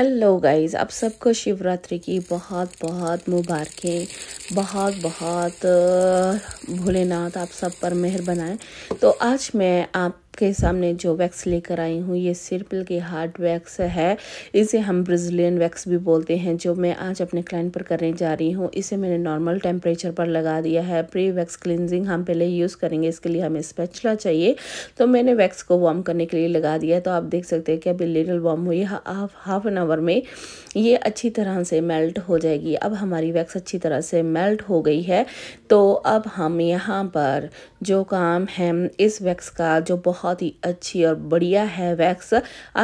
hello guys आप सबको शिवरात्रि की बहुत बहुत मुबारकें बहुत बहुत भोलेनाथ आप सब पर मेहर बनाए तो आज मैं आपके सामने जो वैक्स लेकर आई हूँ ये सिर्पल की हार्ड वैक्स है इसे हम ब्राज़ीलियन वैक्स भी बोलते हैं जो मैं आज अपने क्लाइंट पर करने जा रही हूँ इसे मैंने नॉर्मल टेम्परेचर पर लगा दिया है प्री वैक्स क्लिनजिंग हम पहले यूज़ करेंगे इसके लिए हमें स्पेचला चाहिए तो मैंने वैक्स को वार्म करने के लिए लगा दिया तो आप देख सकते हैं कि अभी लिटल वार्म हुई है हाफ हाफ एन आवर में ये अच्छी तरह से मेल्ट हो जाएगी अब हमारी वैक्स अच्छी तरह से मेल्ट हो गई है तो अब हम यहाँ पर जो काम है इस वैक्स का जो बहुत ही अच्छी और बढ़िया है वैक्स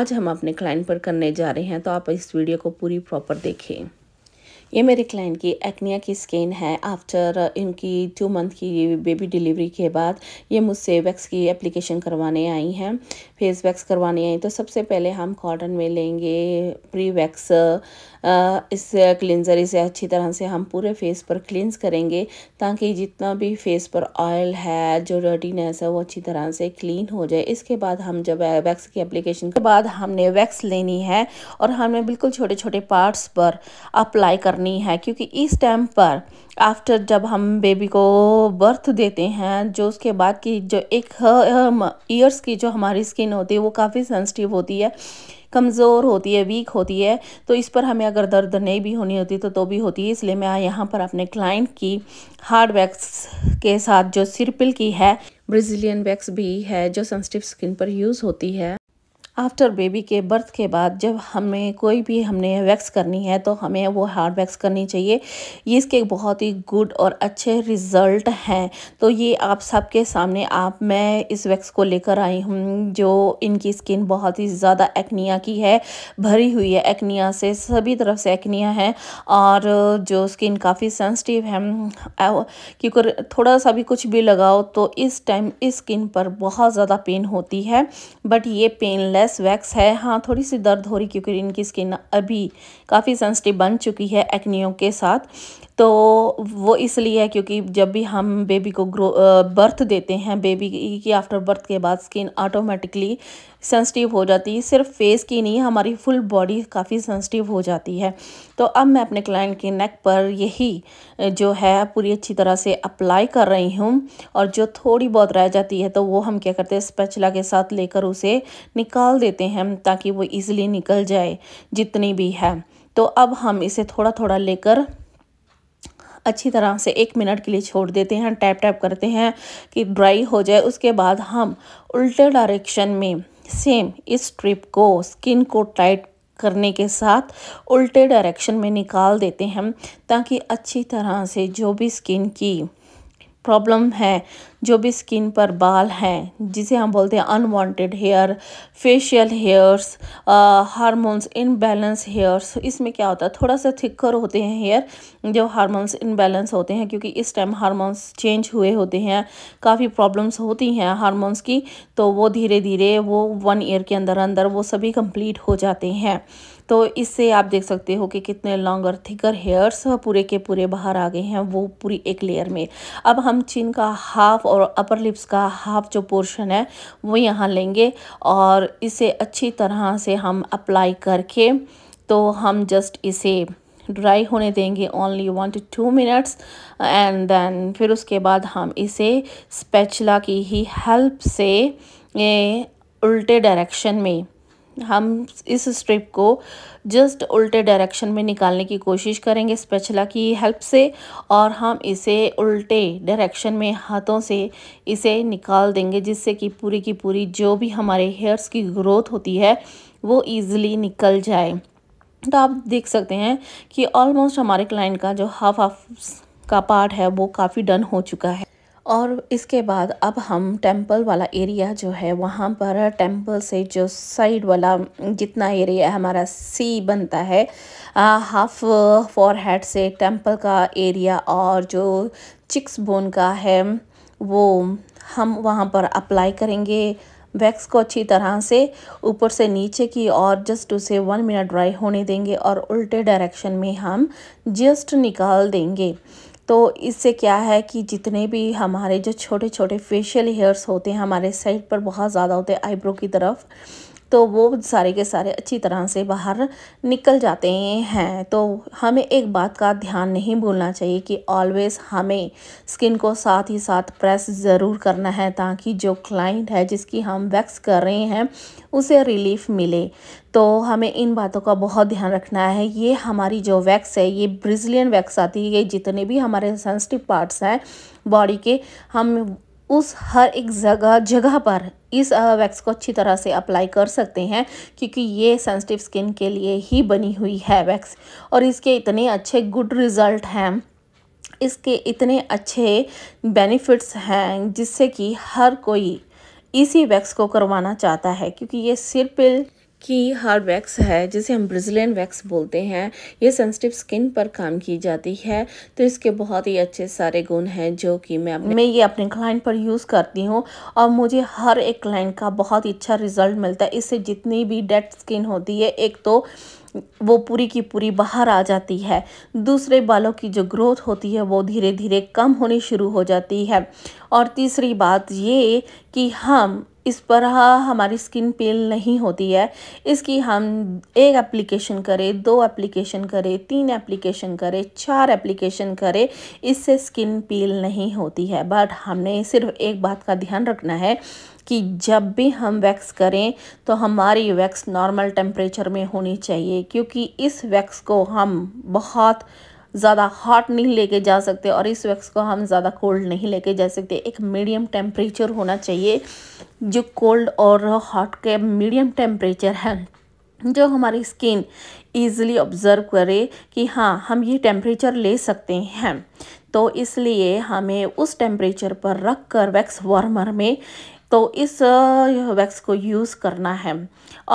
आज हम अपने क्लाइंट पर करने जा रहे हैं तो आप इस वीडियो को पूरी प्रॉपर देखें ये मेरे क्लाइंट की एक्निया की स्किन है आफ्टर इनकी टू मंथ की बेबी डिलीवरी के बाद ये मुझसे वैक्स की एप्लीकेशन करवाने आई हैं फेस वैक्स करवाने आई तो सबसे पहले हम कॉटन में लेंगे प्री वैक्स इस क्लिनज़र इसे अच्छी तरह से हम पूरे फेस पर क्लिनज़ करेंगे ताकि जितना भी फेस पर ऑयल है जो डर्टीनेस है वो अच्छी तरह से क्लीन हो जाए इसके बाद हम जब वैक्स की एप्लीकेशन के बाद हमने वैक्स लेनी है और हमें बिल्कुल छोटे छोटे पार्ट्स पर अप्लाई करनी है क्योंकि इस टाइम पर आफ्टर जब हम बेबी को बर्थ देते हैं जो उसके बाद की जो एक ईयर्स की जो हमारी स्किन होती है वो काफ़ी सेंसिटिव होती है कमज़ोर होती है वीक होती है तो इस पर हमें अगर दर्द नहीं भी होनी होती तो तो भी होती है इसलिए मैं यहाँ पर अपने क्लाइंट की हार्ड वैक्स के साथ जो सिरपिल की है ब्राज़ीलियन वैक्स भी है जो सेंसिटिव स्किन पर यूज़ होती है आफ्टर बेबी के बर्थ के बाद जब हमें कोई भी हमने वैक्स करनी है तो हमें वो हार्ड वैक्स करनी चाहिए ये इसके बहुत ही गुड और अच्छे रिज़ल्ट हैं तो ये आप सबके सामने आप मैं इस वैक्स को लेकर आई हूँ जो इनकी स्किन बहुत ही ज़्यादा एक्निया की है भरी हुई है एक्निया से सभी तरफ से एक्निया है और जो स्किन काफ़ी सेंसिटिव है क्योंकि थोड़ा सा भी कुछ भी लगाओ तो इस टाइम इस स्किन पर बहुत ज़्यादा पेन होती है बट ये पेनलेस लेस वैक्स है हाँ थोड़ी सी दर्द हो रही क्योंकि इनकी स्किन अभी काफ़ी सेंसिटिव बन चुकी है एक्नियों के साथ तो वो इसलिए है क्योंकि जब भी हम बेबी को ग्रो बर्थ देते हैं बेबी की आफ्टर बर्थ के बाद स्किन ऑटोमेटिकली सेंसिटिव हो जाती है सिर्फ फेस की नहीं हमारी फुल बॉडी काफ़ी सेंसिटिव हो जाती है तो अब मैं अपने क्लाइंट के नेक पर यही जो है पूरी अच्छी तरह से अप्लाई कर रही हूँ और जो थोड़ी बहुत रह जाती है तो वो हम क्या करते हैं स्पेचला के साथ लेकर उसे निकाल देते हैं ताकि वो ईज़िली निकल जाए जितनी भी है तो अब हम इसे थोड़ा थोड़ा लेकर अच्छी तरह से एक मिनट के लिए छोड़ देते हैं टैप टैप करते हैं कि ड्राई हो जाए उसके बाद हम उल्टे डायरेक्शन में सेम इस ट्रिप को स्किन को टाइट करने के साथ उल्टे डायरेक्शन में निकाल देते हैं ताकि अच्छी तरह से जो भी स्किन की प्रॉब्लम है जो भी स्किन पर बाल हैं जिसे हम बोलते हैं unwanted hair facial hairs hormones imbalance hairs इसमें क्या होता है थोड़ा सा थिक्कर होते हैं हेयर जो हार्मोन्स इनबैलेंस होते हैं क्योंकि इस टाइम हार्मोन्स चेंज हुए होते हैं काफ़ी प्रॉब्लम्स होती हैं हारमोन्स की तो वो धीरे धीरे वो वन ईयर के अंदर अंदर वो सभी कंप्लीट हो जाते हैं तो इससे आप देख सकते हो कि कितने लॉन्ग और थिकर हेयर्स पूरे के पूरे बाहर आ गए हैं वो पूरी एक लेयर में अब हम चिन का हाफ और और अपर लिप्स का हाफ जो पोर्शन है वो यहाँ लेंगे और इसे अच्छी तरह से हम अप्लाई करके तो हम जस्ट इसे ड्राई होने देंगे only one two two minutes and then फिर उसके बाद हम इसे स्पेचला की ही हेल्प से उल्टे डायरेक्शन में हम इस स्ट्रिप को जस्ट उल्टे डायरेक्शन में निकालने की कोशिश करेंगे स्पेचला की हेल्प से और हम इसे उल्टे डायरेक्शन में हाथों से इसे निकाल देंगे जिससे कि पूरी की पूरी जो भी हमारे हेयर्स की ग्रोथ होती है वो ईज़िली निकल जाए तो आप देख सकते हैं कि ऑलमोस्ट हमारे क्लाइंट का जो हाफ हाफ का पार्ट है वो काफ़ी डन हो चुका है और इसके बाद अब हम टेंपल वाला एरिया जो है वहाँ पर टेंपल से जो साइड वाला जितना एरिया हमारा सी बनता है आ, हाफ फॉर हेड से टेंपल का एरिया और जो चिक्स बोन का है वो हम वहाँ पर अप्लाई करेंगे वैक्स को अच्छी तरह से ऊपर से नीचे की और जस्ट उसे वन मिनट ड्राई होने देंगे और उल्टे डायरेक्शन में हम जस्ट निकाल देंगे तो इससे क्या है कि जितने भी हमारे जो छोटे छोटे फेशियल हेयर्स होते हैं हमारे साइड पर बहुत ज़्यादा होते हैं आईब्रो की तरफ तो वो सारे के सारे अच्छी तरह से बाहर निकल जाते हैं तो हमें एक बात का ध्यान नहीं भूलना चाहिए कि ऑलवेज़ हमें स्किन को साथ ही साथ प्रेस ज़रूर करना है ताकि जो क्लाइंट है जिसकी हम वैक्स कर रहे हैं उसे रिलीफ मिले तो हमें इन बातों का बहुत ध्यान रखना है ये हमारी जो वैक्स है ये ब्रिजिलियन वैक्स आती है ये जितने भी हमारे सेंसिटिव पार्ट्स हैं बॉडी के हम उस हर एक जगह जगह पर इस वैक्स को अच्छी तरह से अप्लाई कर सकते हैं क्योंकि ये सेंसिटिव स्किन के लिए ही बनी हुई है वैक्स और इसके इतने अच्छे गुड रिज़ल्ट हैं इसके इतने अच्छे बेनिफिट्स हैं जिससे कि हर कोई इसी वैक्स को करवाना चाहता है क्योंकि ये सिर्फ की हर वैक्स है जिसे हम ब्रिजिलियन वैक्स बोलते हैं ये सेंसिटिव स्किन पर काम की जाती है तो इसके बहुत ही अच्छे सारे गुण हैं जो कि मैं अपने मैं ये अपने क्लाइंट पर यूज़ करती हूँ और मुझे हर एक क्लाइंट का बहुत ही अच्छा रिज़ल्ट मिलता है इससे जितनी भी डेड स्किन होती है एक तो वो पूरी की पूरी बाहर आ जाती है दूसरे बालों की जो ग्रोथ होती है वो धीरे धीरे कम होनी शुरू हो जाती है और तीसरी बात ये कि हम इस पर हमारी स्किन पेल नहीं होती है इसकी हम एक एप्लीकेशन करें दो एप्लीकेशन करें तीन एप्लीकेशन करें चार एप्लीकेशन करें इससे स्किन पेल नहीं होती है बट हमने सिर्फ एक बात का ध्यान रखना है कि जब भी हम वैक्स करें तो हमारी वैक्स नॉर्मल टेम्परेचर में होनी चाहिए क्योंकि इस वैक्स को हम बहुत ज़्यादा हॉट नहीं लेके जा सकते और इस वैक्स को हम ज़्यादा कोल्ड नहीं लेके जा सकते एक मीडियम टेम्परेचर होना चाहिए जो कोल्ड और हॉट के मीडियम टेम्परेचर है जो हमारी स्किन ईज़िली ऑब्ज़र्व करे कि हाँ हम ये टेम्परेचर ले सकते हैं तो इसलिए हमें उस टेम्परेचर पर रख कर वैक्स वार्मर में तो इस वैक्स को यूज़ करना है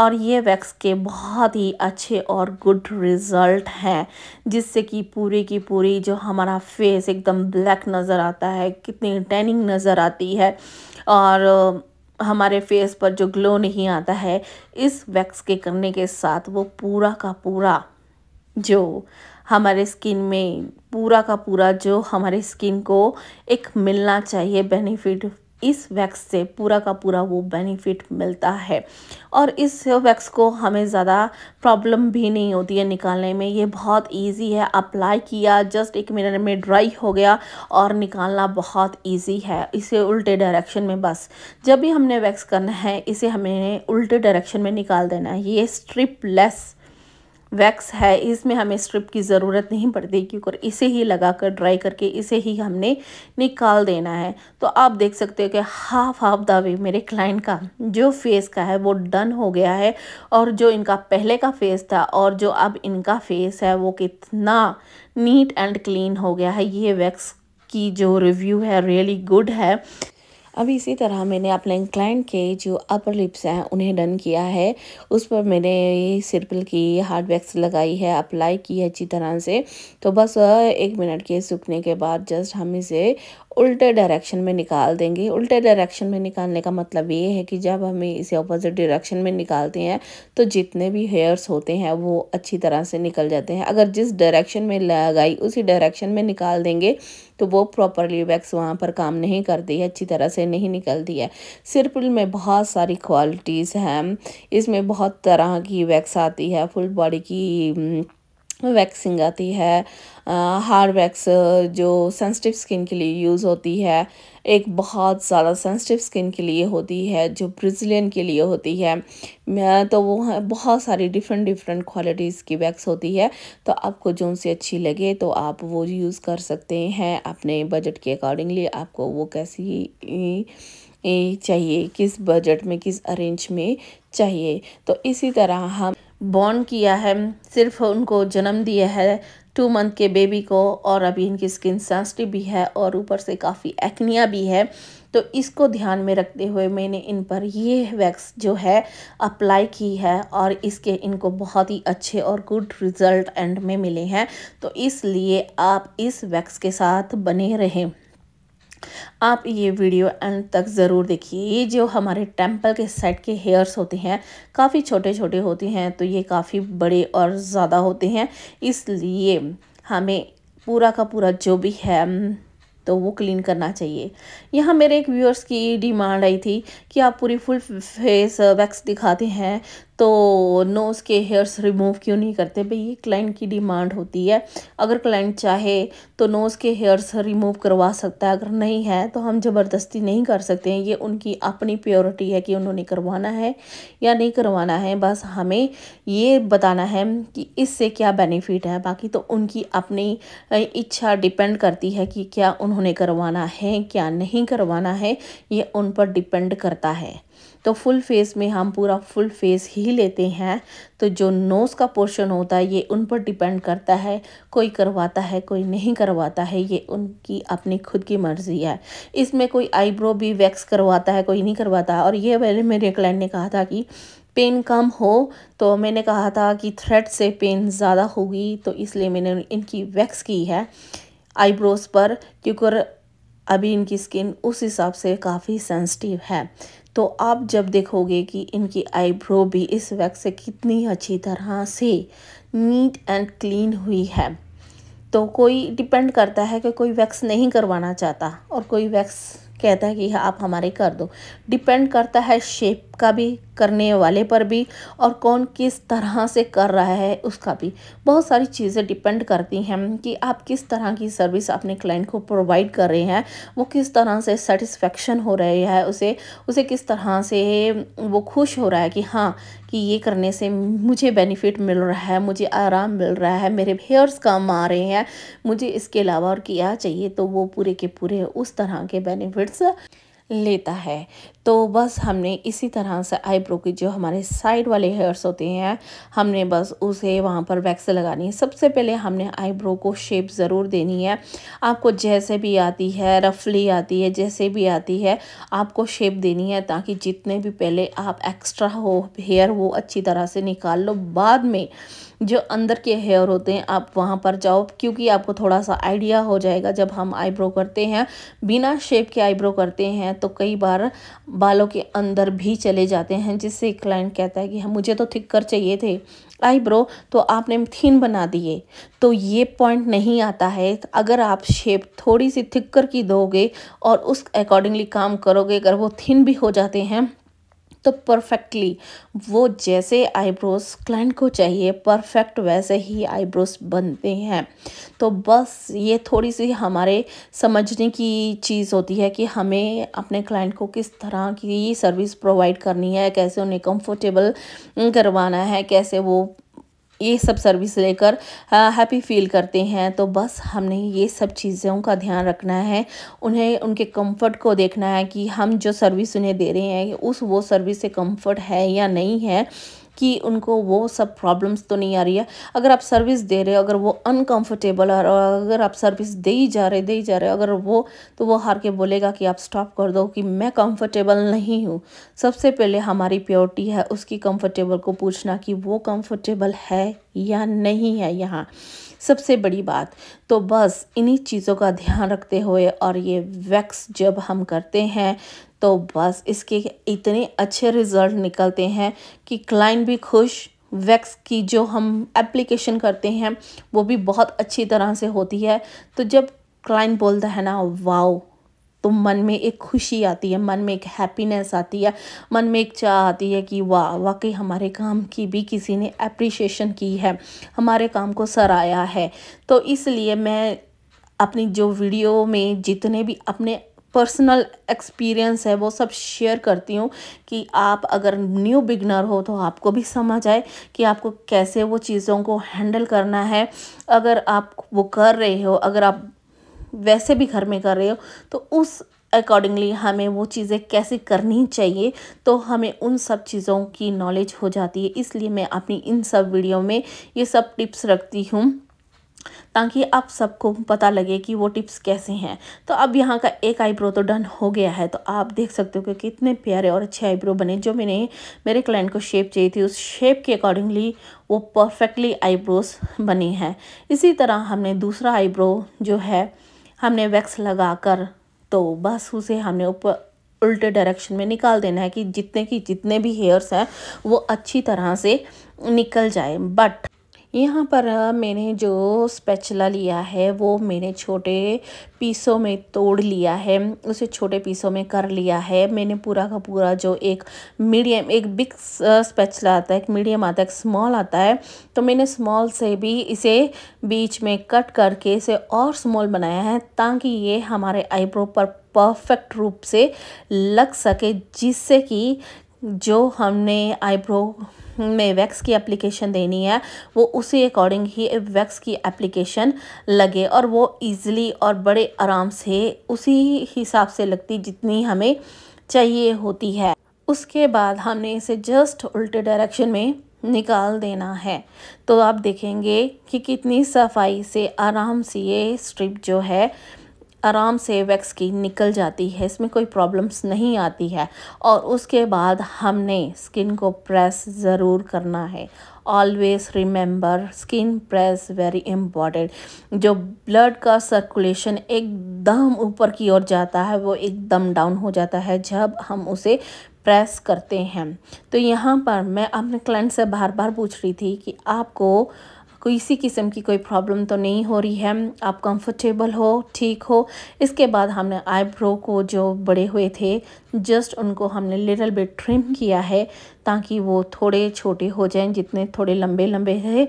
और ये वैक्स के बहुत ही अच्छे और गुड रिज़ल्ट हैं जिससे कि पूरी की पूरी जो हमारा फेस एकदम ब्लैक नज़र आता है कितनी टैनिंग नज़र आती है और हमारे फेस पर जो ग्लो नहीं आता है इस वैक्स के करने के साथ वो पूरा का पूरा जो हमारे स्किन में पूरा का पूरा जो हमारे स्किन को एक मिलना चाहिए बेनिफिट इस वैक्स से पूरा का पूरा वो बेनिफिट मिलता है और इस वैक्स को हमें ज़्यादा प्रॉब्लम भी नहीं होती है निकालने में ये बहुत इजी है अप्लाई किया जस्ट एक मिनट में ड्राई हो गया और निकालना बहुत इजी है इसे उल्टे डायरेक्शन में बस जब भी हमने वैक्स करना है इसे हमें उल्टे डायरेक्शन में निकाल देना है ये स्ट्रिप लेस वैक्स है इसमें हमें स्ट्रिप की ज़रूरत नहीं पड़ती क्योंकि इसे ही लगा कर ड्राई करके इसे ही हमने निकाल देना है तो आप देख सकते हो कि हाफ हाफ दावे मेरे क्लाइंट का जो फेस का है वो डन हो गया है और जो इनका पहले का फेस था और जो अब इनका फेस है वो कितना नीट एंड क्लीन हो गया है ये वैक्स की जो रिव्यू है रियली really गुड है अभी इसी तरह मैंने अपने क्लाइंट के जो अपर लिप्स हैं उन्हें डन किया है उस पर मैंने सिर्पल की हार्ड वैक्स लगाई है अप्लाई की है अच्छी तरह से तो बस एक मिनट के सूखने के बाद जस्ट हम इसे उल्टे डायरेक्शन में निकाल देंगे उल्टे डायरेक्शन में निकालने का मतलब ये है कि जब हमें इसे अपोजिट डायरेक्शन में निकालते हैं तो जितने भी हेयर्स होते हैं वो अच्छी तरह से निकल जाते हैं अगर जिस डायरेक्शन में लगाई उसी डायरेक्शन में निकाल देंगे तो वो प्रॉपरली वैक्स वहाँ पर काम नहीं करती है अच्छी तरह से नहीं निकलती है सिरपुल में बहुत सारी क्वालिटीज़ हैं इसमें बहुत तरह की वैक्स आती है फुल बॉडी की वैक्सिंग आती है हार वैक्स जो सेंसिटिव स्किन के लिए यूज़ होती है एक बहुत ज़्यादा सेंसिटिव स्किन के लिए होती है जो ब्रिजिलियन के लिए होती है तो वो बहुत सारी डिफरेंट डिफरेंट क्वालिटीज़ की वैक्स होती है तो आपको जो उनसे अच्छी लगे तो आप वो यूज़ कर सकते हैं अपने बजट के अकॉर्डिंगली आपको वो कैसी चाहिए किस बजट में किस अरेंज में चाहिए तो इसी तरह हम बॉर्न किया है सिर्फ उनको जन्म दिया है टू मंथ के बेबी को और अभी इनकी स्किन सेंसिटिव भी है और ऊपर से काफ़ी एक्निया भी है तो इसको ध्यान में रखते हुए मैंने इन पर ये वैक्स जो है अप्लाई की है और इसके इनको बहुत ही अच्छे और गुड रिज़ल्ट एंड में मिले हैं तो इसलिए आप इस वैक्स के साथ बने रहें आप ये वीडियो एंड तक ज़रूर देखिए ये जो हमारे टेम्पल के सेट के हेयर्स होते हैं काफ़ी छोटे छोटे होते हैं तो ये काफ़ी बड़े और ज़्यादा होते हैं इसलिए हमें पूरा का पूरा जो भी है तो वो क्लीन करना चाहिए यहाँ मेरे एक व्यूअर्स की डिमांड आई थी कि आप पूरी फुल फेस वैक्स दिखाते हैं तो नोज़ के हेयर्स रिमूव क्यों नहीं करते भाई ये क्लाइंट की डिमांड होती है अगर क्लाइंट चाहे तो नोज़ के हेयर्स रिमूव करवा सकता है अगर नहीं है तो हम ज़बरदस्ती नहीं कर सकते हैं ये उनकी अपनी प्योरिटी है कि उन्होंने करवाना है या नहीं करवाना है बस हमें ये बताना है कि इससे क्या बेनिफिट है बाकी तो उनकी अपनी इच्छा डिपेंड करती है कि क्या उन्होंने करवाना है क्या नहीं करवाना है ये उन पर डिपेंड करता है तो फुल फेस में हम पूरा फुल फेस ही लेते हैं तो जो नोज़ का पोर्शन होता है ये उन पर डिपेंड करता है कोई करवाता है कोई नहीं करवाता है ये उनकी अपनी खुद की मर्ज़ी है इसमें कोई आईब्रो भी वैक्स करवाता है कोई नहीं करवाता और ये पहले मेरे क्लाइंट ने कहा था कि पेन कम हो तो मैंने कहा था कि थ्रेड से पेन ज़्यादा होगी तो इसलिए मैंने इनकी वैक्स की है आईब्रोज़ पर क्योंकि अभी इनकी स्किन उस हिसाब से काफ़ी सेंसिटिव है तो आप जब देखोगे कि इनकी आईब्रो भी इस वैक्स से कितनी अच्छी तरह से नीट एंड क्लीन हुई है तो कोई डिपेंड करता है कि कोई वैक्स नहीं करवाना चाहता और कोई वैक्स कहता है कि हाँ, आप हमारे कर दो डिपेंड करता है शेप का भी करने वाले पर भी और कौन किस तरह से कर रहा है उसका भी बहुत सारी चीज़ें डिपेंड करती हैं कि आप किस तरह की सर्विस अपने क्लाइंट को प्रोवाइड कर रहे हैं वो किस तरह से सेटिस्फेक्शन हो रहे है उसे उसे किस तरह से वो खुश हो रहा है कि हाँ कि ये करने से मुझे बेनिफिट मिल रहा है मुझे आराम मिल रहा है मेरे हेयर्स कम आ रहे हैं मुझे इसके अलावा और किया चाहिए तो वो पूरे के पूरे उस तरह के बेनिफिट्स लेता है तो बस हमने इसी तरह से आईब्रो की जो हमारे साइड वाले हेयर्स होते हैं हमने बस उसे वहाँ पर वैक्स लगानी है सबसे पहले हमने आईब्रो को शेप ज़रूर देनी है आपको जैसे भी आती है रफली आती है जैसे भी आती है आपको शेप देनी है ताकि जितने भी पहले आप एक्स्ट्रा हो हेयर वो अच्छी तरह से निकाल लो बाद में जो अंदर के हेयर होते हैं आप वहाँ पर जाओ क्योंकि आपको थोड़ा सा आइडिया हो जाएगा जब हम आईब्रो करते हैं बिना शेप के आईब्रो करते हैं तो कई बार बालों के अंदर भी चले जाते हैं जिससे क्लाइंट कहता है कि हाँ, मुझे तो थिक्कर चाहिए थे आईब्रो तो आपने थीन बना दिए तो ये पॉइंट नहीं आता है अगर आप शेप थोड़ी सी थिक्कर की दोगे और उस अकॉर्डिंगली काम करोगे अगर वो थिन भी हो जाते हैं तो परफेक्टली वो जैसे आईब्रोज क्लाइंट को चाहिए परफेक्ट वैसे ही आईब्रोज बनते हैं तो बस ये थोड़ी सी हमारे समझने की चीज़ होती है कि हमें अपने क्लाइंट को किस तरह की सर्विस प्रोवाइड करनी है कैसे उन्हें कंफर्टेबल करवाना है कैसे वो ये सब सर्विस लेकर हैप्पी फील करते हैं तो बस हमने ये सब चीज़ों का ध्यान रखना है उन्हें उनके कंफर्ट को देखना है कि हम जो सर्विस उन्हें दे रहे हैं उस वो सर्विस से कंफर्ट है या नहीं है कि उनको वो सब प्रॉब्लम्स तो नहीं आ रही है अगर आप सर्विस दे रहे हो अगर वो अनकंफर्टेबल है और अगर आप सर्विस दे ही जा रहे दे ही जा रहे अगर वो तो वो हार के बोलेगा कि आप स्टॉप कर दो कि मैं कंफर्टेबल नहीं हूँ सबसे पहले हमारी प्योरिटी है उसकी कंफर्टेबल को पूछना कि वो कंफर्टेबल है या नहीं है यहाँ सबसे बड़ी बात तो बस इन्हीं चीज़ों का ध्यान रखते हुए और ये वैक्स जब हम करते हैं तो बस इसके इतने अच्छे रिज़ल्ट निकलते हैं कि क्लाइंट भी खुश वैक्स की जो हम एप्लीकेशन करते हैं वो भी बहुत अच्छी तरह से होती है तो जब क्लाइंट बोलता है ना वाओ तो मन में एक खुशी आती है मन में एक हैप्पीनेस आती है मन में एक चाह आती है कि वाह वाकई हमारे काम की भी किसी ने अप्रिशिएशन की है हमारे काम को सराहा है तो इसलिए मैं अपनी जो वीडियो में जितने भी अपने पर्सनल एक्सपीरियंस है वो सब शेयर करती हूँ कि आप अगर न्यू बिगनर हो तो आपको भी समझ आए कि आपको कैसे वो चीज़ों को हैंडल करना है अगर आप वो कर रहे हो अगर आप वैसे भी घर में कर रहे हो तो उस अकॉर्डिंगली हमें वो चीज़ें कैसे करनी चाहिए तो हमें उन सब चीज़ों की नॉलेज हो जाती है इसलिए मैं अपनी इन सब वीडियो में ये सब टिप्स रखती हूँ ताकि आप सबको पता लगे कि वो टिप्स कैसे हैं तो अब यहाँ का एक आईब्रो तो डन हो गया है तो आप देख सकते हो कि कितने प्यारे और अच्छे आईब्रो बने जो मैंने मेरे क्लाइंट को शेप चाहिए थी उस शेप के अकॉर्डिंगली वो परफेक्टली आईब्रोज बनी हैं इसी तरह हमने दूसरा आईब्रो जो है हमने वैक्स लगाकर तो बस उसे हमने ऊपर उल्टे डायरेक्शन में निकाल देना है कि जितने की जितने भी हेयर्स हैं वो अच्छी तरह से निकल जाए बट यहाँ पर मैंने जो स्पेचला लिया है वो मैंने छोटे पीसों में तोड़ लिया है उसे छोटे पीसों में कर लिया है मैंने पूरा का पूरा जो एक मीडियम एक बिग स्पेचला आता है एक मीडियम आता है एक स्मॉल आता है तो मैंने स्मॉल से भी इसे बीच में कट करके इसे और स्मॉल बनाया है ताकि ये हमारे आईब्रो पर परफेक्ट रूप से लग सके जिससे कि जो हमने आईब्रो में वैक्स की एप्लीकेशन देनी है वो उसी अकॉर्डिंग ही वैक्स की एप्लीकेशन लगे और वो ईज़िली और बड़े आराम से उसी हिसाब से लगती जितनी हमें चाहिए होती है उसके बाद हमने इसे जस्ट उल्टे डायरेक्शन में निकाल देना है तो आप देखेंगे कि कितनी सफाई से आराम से ये स्ट्रिप जो है आराम से वैक्स की निकल जाती है इसमें कोई प्रॉब्लम्स नहीं आती है और उसके बाद हमने स्किन को प्रेस ज़रूर करना है always remember skin press very important जो ब्लड का सर्कुलेशन एकदम ऊपर की ओर जाता है वो एकदम डाउन हो जाता है जब हम उसे प्रेस करते हैं तो यहाँ पर मैं अपने क्लाइंट से बार बार पूछ रही थी कि आपको कोई इसी किस्म की कोई प्रॉब्लम तो नहीं हो रही है आप कंफर्टेबल हो ठीक हो इसके बाद हमने आईब्रो को जो बड़े हुए थे जस्ट उनको हमने लिटल बिट ट्रिम किया है ताकि वो थोड़े छोटे हो जाएं जितने थोड़े लंबे लंबे हैं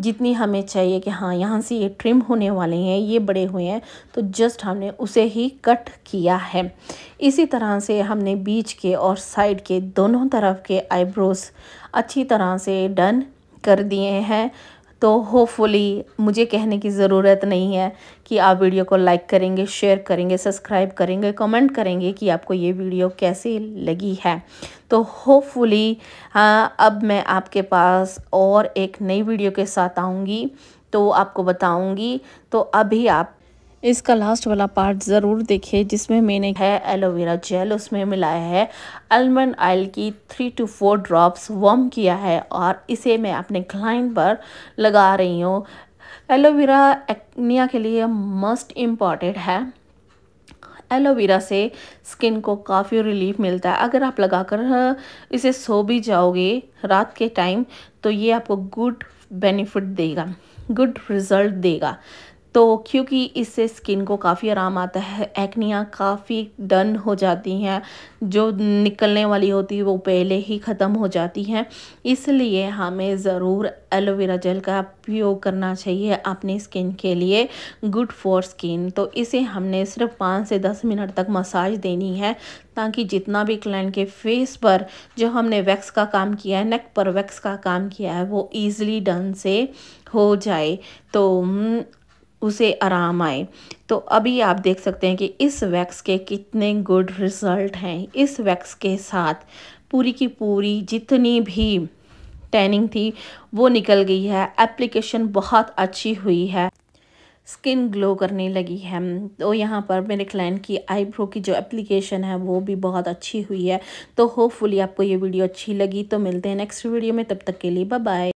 जितनी हमें चाहिए कि हाँ यहाँ से ये ट्रिम होने वाले हैं ये बड़े हुए हैं तो जस्ट हमने उसे ही कट किया है इसी तरह से हमने बीच के और साइड के दोनों तरफ के आईब्रोज अच्छी तरह से डन कर दिए हैं तो होपफुली मुझे कहने की ज़रूरत नहीं है कि आप वीडियो को लाइक करेंगे शेयर करेंगे सब्सक्राइब करेंगे कमेंट करेंगे कि आपको ये वीडियो कैसी लगी है तो होपफुली हाँ, अब मैं आपके पास और एक नई वीडियो के साथ आऊँगी तो आपको बताऊँगी तो अभी आप इसका लास्ट वाला पार्ट ज़रूर देखिए जिसमें मैंने है एलोवेरा जेल उसमें मिलाया है आलमंड ऑयल की three two four drops warm किया है और इसे मैं अपने क्लाइंट पर लगा रही हूँ एलोवेरा एक्निया के लिए मस्ट इम्पॉर्टेंट है एलोवेरा से स्किन को काफ़ी रिलीफ मिलता है अगर आप लगाकर इसे सो भी जाओगे रात के टाइम तो ये आपको गुड बेनिफिट देगा गुड रिजल्ट देगा तो क्योंकि इससे स्किन को काफ़ी आराम आता है एक्नियाँ काफ़ी डन हो जाती हैं जो निकलने वाली होती है वो पहले ही ख़त्म हो जाती हैं इसलिए हमें ज़रूर एलोवेरा जेल का उपयोग करना चाहिए अपनी स्किन के लिए गुड फॉर स्किन तो इसे हमने सिर्फ पाँच से दस मिनट तक मसाज देनी है ताकि जितना भी क्लाइंट के फेस पर जो हमने वैक्स का काम किया है नेक पर वैक्स का काम किया है वो ईज़िली डन से हो जाए तो उसे आराम आए तो अभी आप देख सकते हैं कि इस वैक्स के कितने गुड रिज़ल्ट हैं इस वैक्स के साथ पूरी की पूरी जितनी भी टैनिंग थी वो निकल गई है एप्लीकेशन बहुत अच्छी हुई है स्किन ग्लो करने लगी है तो यहाँ पर मेरे क्लाइंट की आईब्रो की जो एप्लीकेशन है वो भी बहुत अच्छी हुई है तो होपफुली आपको ये वीडियो अच्छी लगी तो मिलते हैं नेक्स्ट वीडियो में तब तक के लिए बाय